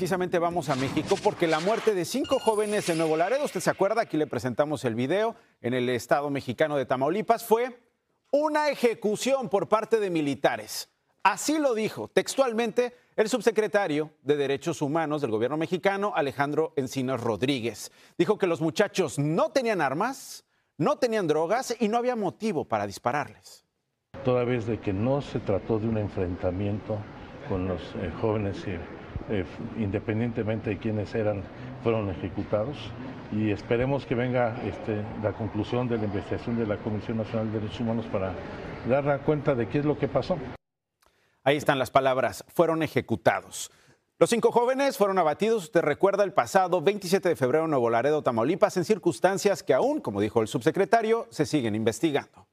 Precisamente vamos a México porque la muerte de cinco jóvenes en Nuevo Laredo, usted se acuerda, aquí le presentamos el video, en el estado mexicano de Tamaulipas, fue una ejecución por parte de militares. Así lo dijo textualmente el subsecretario de Derechos Humanos del gobierno mexicano, Alejandro Encinas Rodríguez. Dijo que los muchachos no tenían armas, no tenían drogas y no había motivo para dispararles. Toda vez de que no se trató de un enfrentamiento con los eh, jóvenes eh, independientemente de quiénes eran, fueron ejecutados. Y esperemos que venga este, la conclusión de la investigación de la Comisión Nacional de Derechos Humanos para dar cuenta de qué es lo que pasó. Ahí están las palabras, fueron ejecutados. Los cinco jóvenes fueron abatidos, usted recuerda, el pasado 27 de febrero en Nuevo Laredo, Tamaulipas, en circunstancias que aún, como dijo el subsecretario, se siguen investigando.